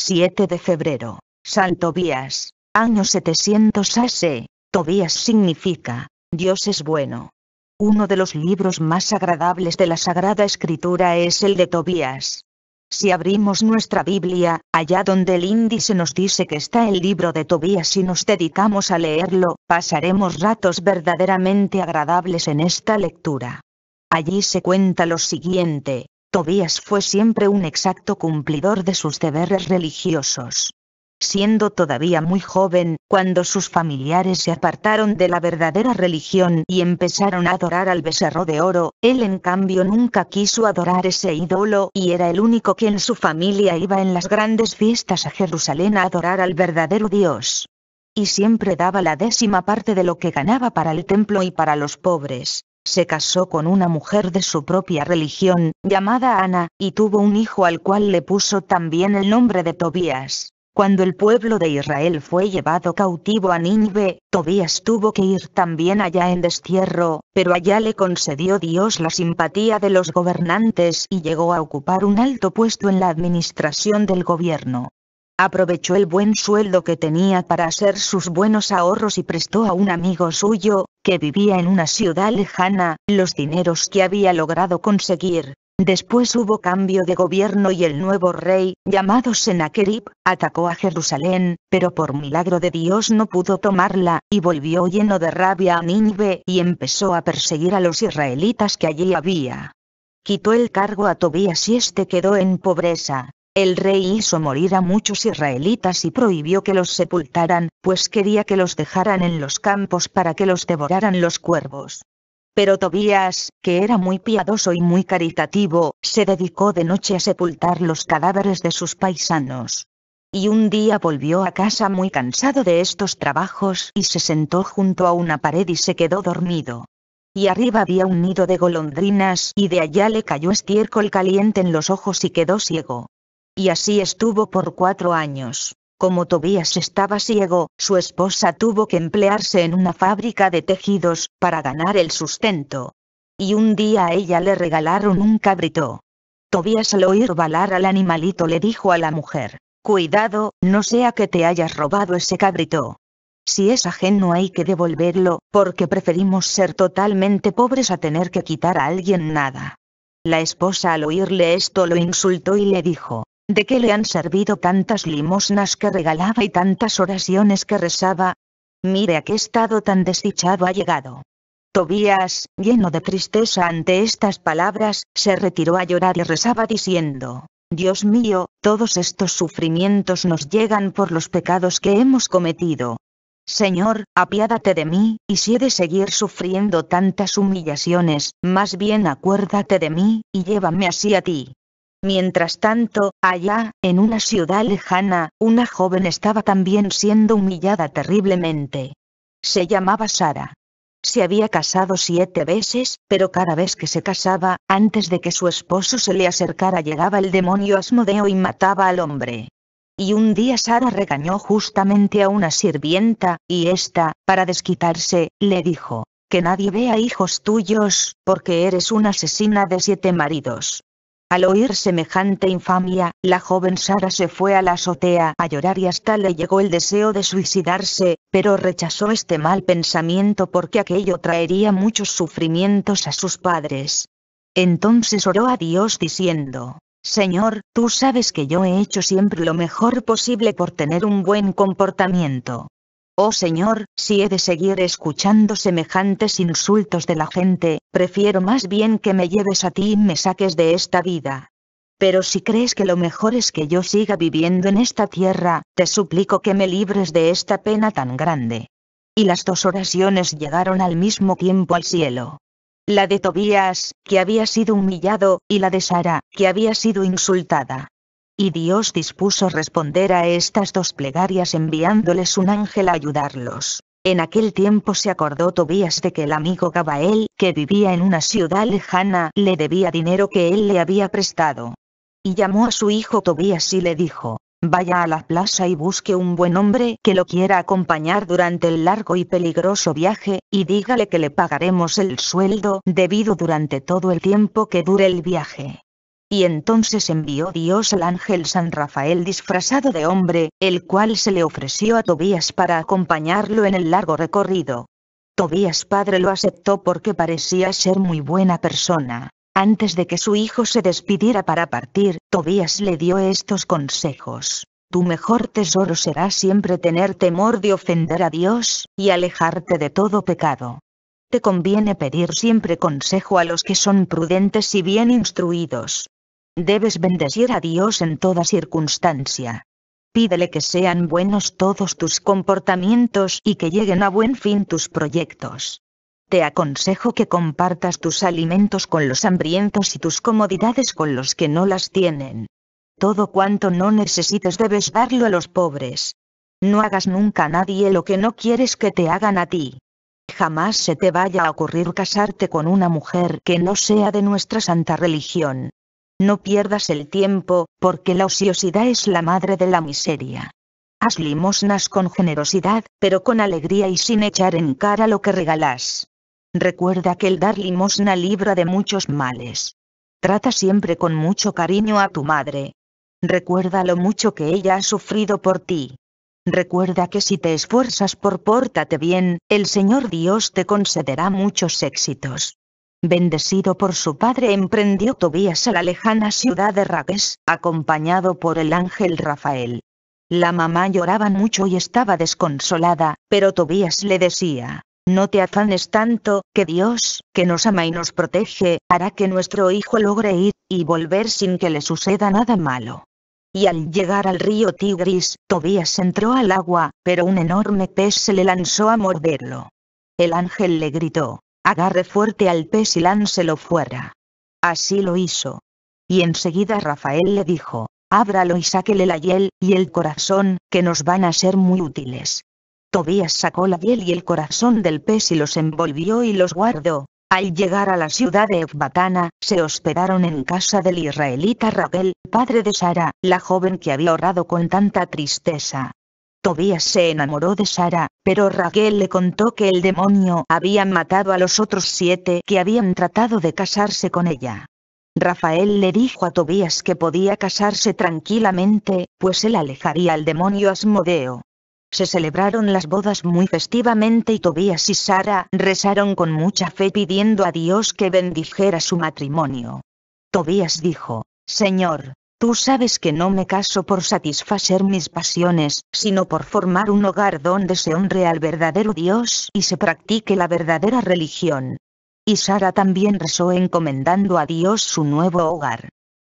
7 de febrero, San Tobías, año 700 A.C. E. Tobías significa, Dios es bueno. Uno de los libros más agradables de la Sagrada Escritura es el de Tobías. Si abrimos nuestra Biblia, allá donde el índice nos dice que está el libro de Tobías y nos dedicamos a leerlo, pasaremos ratos verdaderamente agradables en esta lectura. Allí se cuenta lo siguiente, Tobías fue siempre un exacto cumplidor de sus deberes religiosos. Siendo todavía muy joven, cuando sus familiares se apartaron de la verdadera religión y empezaron a adorar al becerro de oro, él en cambio nunca quiso adorar ese ídolo y era el único que en su familia iba en las grandes fiestas a Jerusalén a adorar al verdadero Dios. Y siempre daba la décima parte de lo que ganaba para el templo y para los pobres se casó con una mujer de su propia religión, llamada Ana, y tuvo un hijo al cual le puso también el nombre de Tobías. Cuando el pueblo de Israel fue llevado cautivo a Nínive, Tobías tuvo que ir también allá en destierro, pero allá le concedió Dios la simpatía de los gobernantes y llegó a ocupar un alto puesto en la administración del gobierno. Aprovechó el buen sueldo que tenía para hacer sus buenos ahorros y prestó a un amigo suyo, que vivía en una ciudad lejana, los dineros que había logrado conseguir. Después hubo cambio de gobierno y el nuevo rey, llamado Sennacherib, atacó a Jerusalén, pero por milagro de Dios no pudo tomarla, y volvió lleno de rabia a Nínive y empezó a perseguir a los israelitas que allí había. Quitó el cargo a Tobías y este quedó en pobreza. El rey hizo morir a muchos israelitas y prohibió que los sepultaran, pues quería que los dejaran en los campos para que los devoraran los cuervos. Pero Tobías, que era muy piadoso y muy caritativo, se dedicó de noche a sepultar los cadáveres de sus paisanos. Y un día volvió a casa muy cansado de estos trabajos y se sentó junto a una pared y se quedó dormido. Y arriba había un nido de golondrinas y de allá le cayó estiércol caliente en los ojos y quedó ciego y así estuvo por cuatro años. Como Tobías estaba ciego, su esposa tuvo que emplearse en una fábrica de tejidos, para ganar el sustento. Y un día a ella le regalaron un cabrito. Tobías al oír balar al animalito le dijo a la mujer, Cuidado, no sea que te hayas robado ese cabrito. Si es ajeno hay que devolverlo, porque preferimos ser totalmente pobres a tener que quitar a alguien nada. La esposa al oírle esto lo insultó y le dijo, ¿De qué le han servido tantas limosnas que regalaba y tantas oraciones que rezaba? Mire a qué estado tan desdichado ha llegado. Tobías, lleno de tristeza ante estas palabras, se retiró a llorar y rezaba diciendo, Dios mío, todos estos sufrimientos nos llegan por los pecados que hemos cometido. Señor, apiádate de mí, y si he de seguir sufriendo tantas humillaciones, más bien acuérdate de mí, y llévame así a ti. Mientras tanto, allá, en una ciudad lejana, una joven estaba también siendo humillada terriblemente. Se llamaba Sara. Se había casado siete veces, pero cada vez que se casaba, antes de que su esposo se le acercara llegaba el demonio Asmodeo y mataba al hombre. Y un día Sara regañó justamente a una sirvienta, y ésta, para desquitarse, le dijo, que nadie vea hijos tuyos, porque eres una asesina de siete maridos. Al oír semejante infamia, la joven Sara se fue a la azotea a llorar y hasta le llegó el deseo de suicidarse, pero rechazó este mal pensamiento porque aquello traería muchos sufrimientos a sus padres. Entonces oró a Dios diciendo, Señor, tú sabes que yo he hecho siempre lo mejor posible por tener un buen comportamiento. Oh Señor, si he de seguir escuchando semejantes insultos de la gente, prefiero más bien que me lleves a ti y me saques de esta vida. Pero si crees que lo mejor es que yo siga viviendo en esta tierra, te suplico que me libres de esta pena tan grande. Y las dos oraciones llegaron al mismo tiempo al cielo. La de Tobías, que había sido humillado, y la de Sara, que había sido insultada. Y Dios dispuso responder a estas dos plegarias enviándoles un ángel a ayudarlos. En aquel tiempo se acordó Tobías de que el amigo Gabael, que vivía en una ciudad lejana, le debía dinero que él le había prestado. Y llamó a su hijo Tobías y le dijo, Vaya a la plaza y busque un buen hombre que lo quiera acompañar durante el largo y peligroso viaje, y dígale que le pagaremos el sueldo debido durante todo el tiempo que dure el viaje. Y entonces envió Dios al ángel San Rafael disfrazado de hombre, el cual se le ofreció a Tobías para acompañarlo en el largo recorrido. Tobías padre lo aceptó porque parecía ser muy buena persona. Antes de que su hijo se despidiera para partir, Tobías le dio estos consejos. Tu mejor tesoro será siempre tener temor de ofender a Dios, y alejarte de todo pecado. Te conviene pedir siempre consejo a los que son prudentes y bien instruidos, Debes bendecir a Dios en toda circunstancia. Pídele que sean buenos todos tus comportamientos y que lleguen a buen fin tus proyectos. Te aconsejo que compartas tus alimentos con los hambrientos y tus comodidades con los que no las tienen. Todo cuanto no necesites debes darlo a los pobres. No hagas nunca a nadie lo que no quieres que te hagan a ti. Jamás se te vaya a ocurrir casarte con una mujer que no sea de nuestra santa religión. No pierdas el tiempo, porque la ociosidad es la madre de la miseria. Haz limosnas con generosidad, pero con alegría y sin echar en cara lo que regalas. Recuerda que el dar limosna libra de muchos males. Trata siempre con mucho cariño a tu madre. Recuerda lo mucho que ella ha sufrido por ti. Recuerda que si te esfuerzas por pórtate bien, el Señor Dios te concederá muchos éxitos. Bendecido por su padre emprendió Tobías a la lejana ciudad de Raques, acompañado por el ángel Rafael. La mamá lloraba mucho y estaba desconsolada, pero Tobías le decía, no te afanes tanto, que Dios, que nos ama y nos protege, hará que nuestro hijo logre ir y volver sin que le suceda nada malo. Y al llegar al río Tigris, Tobías entró al agua, pero un enorme pez se le lanzó a morderlo. El ángel le gritó, agarre fuerte al pez y láncelo fuera. Así lo hizo. Y enseguida Rafael le dijo, ábralo y sáquele la hiel, y el corazón, que nos van a ser muy útiles. Tobías sacó la hiel y el corazón del pez y los envolvió y los guardó. Al llegar a la ciudad de Ecbatana, se hospedaron en casa del israelita Raquel, padre de Sara, la joven que había orado con tanta tristeza. Tobías se enamoró de Sara, pero Raquel le contó que el demonio había matado a los otros siete que habían tratado de casarse con ella. Rafael le dijo a Tobías que podía casarse tranquilamente, pues él alejaría al demonio Asmodeo. Se celebraron las bodas muy festivamente y Tobías y Sara rezaron con mucha fe pidiendo a Dios que bendijera su matrimonio. Tobías dijo, Señor, Tú sabes que no me caso por satisfacer mis pasiones, sino por formar un hogar donde se honre al verdadero Dios y se practique la verdadera religión. Y Sara también rezó encomendando a Dios su nuevo hogar.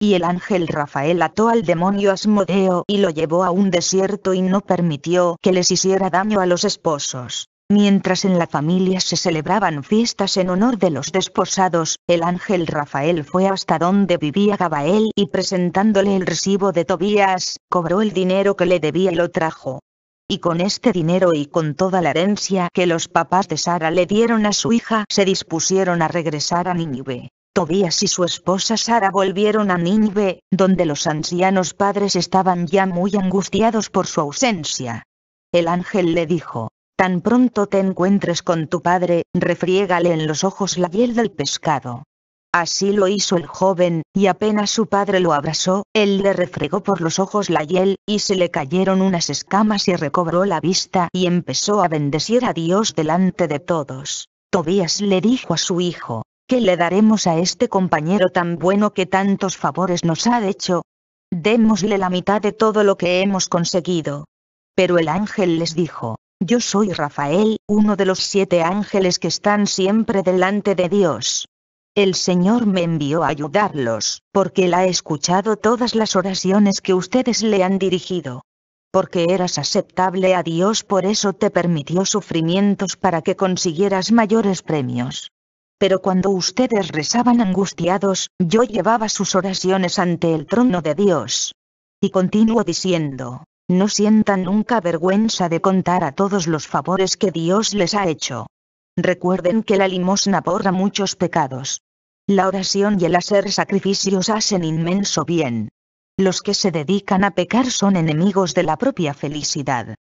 Y el ángel Rafael ató al demonio Asmodeo y lo llevó a un desierto y no permitió que les hiciera daño a los esposos. Mientras en la familia se celebraban fiestas en honor de los desposados, el ángel Rafael fue hasta donde vivía Gabael y presentándole el recibo de Tobías, cobró el dinero que le debía y lo trajo. Y con este dinero y con toda la herencia que los papás de Sara le dieron a su hija se dispusieron a regresar a Nínive. Tobías y su esposa Sara volvieron a Nínive, donde los ancianos padres estaban ya muy angustiados por su ausencia. El ángel le dijo, Tan pronto te encuentres con tu padre, refriégale en los ojos la piel del pescado. Así lo hizo el joven, y apenas su padre lo abrazó, él le refregó por los ojos la hiel, y se le cayeron unas escamas y recobró la vista y empezó a bendecir a Dios delante de todos. Tobías le dijo a su hijo, ¿qué le daremos a este compañero tan bueno que tantos favores nos ha hecho? Démosle la mitad de todo lo que hemos conseguido. Pero el ángel les dijo, yo soy Rafael, uno de los siete ángeles que están siempre delante de Dios. El Señor me envió a ayudarlos, porque Él ha escuchado todas las oraciones que ustedes le han dirigido. Porque eras aceptable a Dios por eso te permitió sufrimientos para que consiguieras mayores premios. Pero cuando ustedes rezaban angustiados, yo llevaba sus oraciones ante el trono de Dios. Y continuó diciendo, no sientan nunca vergüenza de contar a todos los favores que Dios les ha hecho. Recuerden que la limosna borra muchos pecados. La oración y el hacer sacrificios hacen inmenso bien. Los que se dedican a pecar son enemigos de la propia felicidad.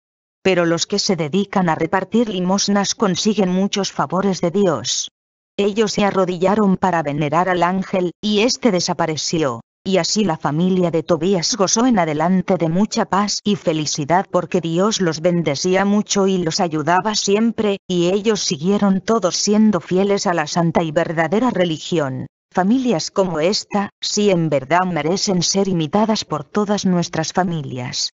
Pero los que se dedican a repartir limosnas consiguen muchos favores de Dios. Ellos se arrodillaron para venerar al ángel, y éste desapareció y así la familia de Tobías gozó en adelante de mucha paz y felicidad porque Dios los bendecía mucho y los ayudaba siempre, y ellos siguieron todos siendo fieles a la santa y verdadera religión. Familias como esta, sí en verdad merecen ser imitadas por todas nuestras familias.